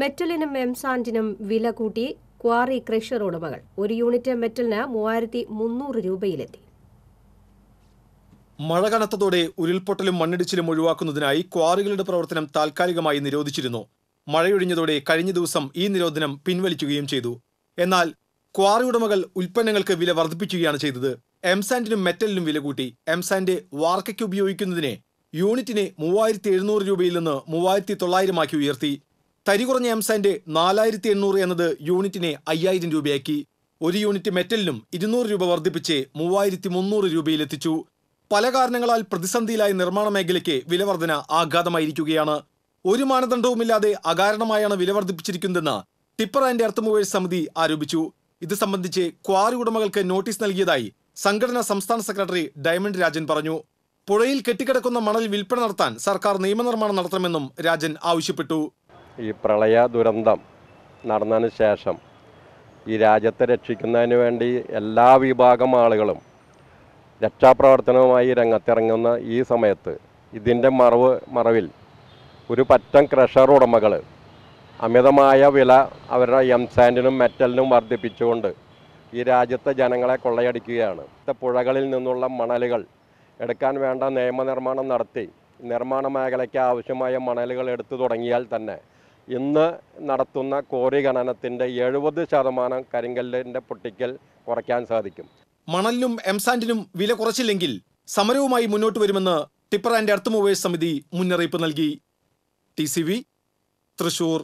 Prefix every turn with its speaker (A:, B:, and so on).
A: മെറ്റലിനും എംസാൻഡിനും വില കൂട്ടി quarry crusher ഉടമകൾ ഒരു യൂണിറ്റ് മെറ്റലിന് മൂവായിരത്തി മുന്നൂറ് രൂപയിലെത്തി
B: മഴ കനത്തതോടെ ഉരുൾപൊട്ടലും മണ്ണിടിച്ചിലും ഒഴിവാക്കുന്നതിനായി ക്വാറികളുടെ പ്രവർത്തനം താൽക്കാലികമായി നിരോധിച്ചിരുന്നു മഴയൊഴിഞ്ഞതോടെ കഴിഞ്ഞ ദിവസം ഈ നിരോധനം പിൻവലിക്കുകയും ചെയ്തു എന്നാൽ ക്വാറി ഉടമകൾ ഉൽപ്പന്നങ്ങൾക്ക് വില വർദ്ധിപ്പിക്കുകയാണ് ചെയ്തത് എംസാൻഡിനും മെറ്റലിനും വില കൂട്ടി എംസാൻഡ് വാർക്കയ്ക്ക് ഉപയോഗിക്കുന്നതിനെ യൂണിറ്റിനെ മൂവായിരത്തി എഴുന്നൂറ് രൂപയിൽ നിന്ന് മൂവായിരത്തി തൊള്ളായിരമാക്കി ഉയർത്തി തരി കുറഞ്ഞ എംസാൻഡ് നാലായിരത്തി എണ്ണൂറ് എന്നത് യൂണിറ്റിനെ അയ്യായിരം രൂപയാക്കി ഒരു യൂണിറ്റ് മെറ്റലിനും ഇരുന്നൂറ് രൂപ വർദ്ധിപ്പിച്ച് മൂവായിരത്തി മുന്നൂറ് രൂപയിലെത്തിച്ചു പല കാരണങ്ങളാൽ പ്രതിസന്ധിയിലായ നിർമ്മാണ മേഖലയ്ക്ക് വിലവർധന ആഘാതമായിരിക്കുകയാണ് ഒരു മാനദണ്ഡവുമില്ലാതെ അകാരണമായാണ് വില വർദ്ധിപ്പിച്ചിരിക്കുന്നതെന്ന് ടിപ്പർ ആൻഡ് എർത്ത് മൂവേഴ്സ് സമിതി ആരോപിച്ചു ഇത് സംബന്ധിച്ച് ക്വാറി ഉടമകൾക്ക് നോട്ടീസ് നൽകിയതായി സംഘടനാ സംസ്ഥാന സെക്രട്ടറി ഡയമണ്ട് രാജൻ പറഞ്ഞു പുഴയിൽ കെട്ടിക്കിടക്കുന്ന മണൽ വിൽപ്പന നടത്താൻ സർക്കാർ നിയമനിർമ്മാണം നടത്തണമെന്നും രാജൻ ആവശ്യപ്പെട്ടു
C: ഈ പ്രളയ ദുരന്തം നടന്നതിന് ശേഷം ഈ രാജ്യത്തെ രക്ഷിക്കുന്നതിന് വേണ്ടി എല്ലാ വിഭാഗം ആളുകളും രക്ഷാപ്രവർത്തനവുമായി രംഗത്തിറങ്ങുന്ന ഈ സമയത്ത് ഇതിൻ്റെ മറവ് മറവിൽ ഒരു പറ്റം ക്രഷർ ഉടമകൾ അമിതമായ വില അവരുടെ എം സാൻഡിനും മെറ്റലിനും വർദ്ധിപ്പിച്ചുകൊണ്ട് ഈ രാജ്യത്തെ ജനങ്ങളെ കൊള്ളയടിക്കുകയാണ് പുഴകളിൽ നിന്നുള്ള മണലുകൾ എടുക്കാൻ വേണ്ട നിയമനിർമ്മാണം നടത്തി നിർമ്മാണ മേഖലയ്ക്ക് ആവശ്യമായ മണലുകൾ എടുത്തു തുടങ്ങിയാൽ തന്നെ ഇന്ന് നടത്തുന്ന കോറി ഖനനത്തിൻ്റെ എഴുപത് ശതമാനം കരിങ്കല്ലിൻ്റെ പൊട്ടിക്കൽ കുറയ്ക്കാൻ സാധിക്കും
B: മണലിനും എംസാൻഡിനും വില കുറച്ചില്ലെങ്കിൽ സമരവുമായി മുന്നോട്ട് വരുമെന്ന് ടിപ്പർ ആൻഡ് എർത്ത് മൂവേഴ്സ് സമിതി മുന്നറിയിപ്പ് നൽകി ടി തൃശൂർ